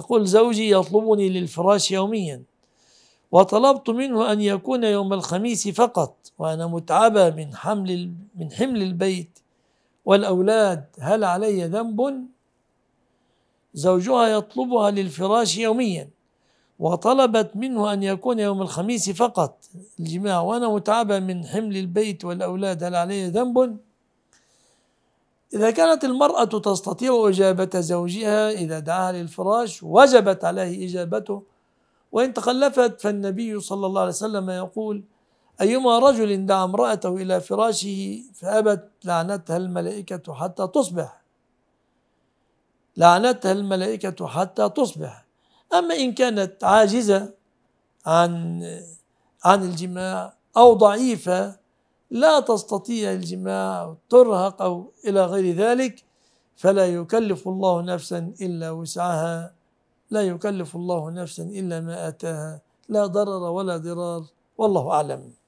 تقول زوجي يطلبني للفراش يوميا وطلبت منه أن يكون يوم الخميس فقط وأنا متعبة من حمل من حمل البيت والأولاد هل علي ذنب؟ زوجها يطلبها للفراش يوميا وطلبت منه أن يكون يوم الخميس فقط الجماع وأنا متعبة من حمل البيت والأولاد هل علي ذنب؟ إذا كانت المرأة تستطيع إجابة زوجها إذا دعاها للفراش وجبت عليه إجابته وإن تخلفت فالنبي صلى الله عليه وسلم يقول أيما رجل دعا امرأته إلى فراشه فأبت لعنتها الملائكة حتى تصبح لعنتها الملائكة حتى تصبح أما إن كانت عاجزة عن عن الجماع أو ضعيفة لا تستطيع الجماع أو ترهق أو إلى غير ذلك فلا يكلف الله نفسا إلا وسعها لا يكلف الله نفسا إلا ما آتاها لا ضرر ولا ضرار والله أعلم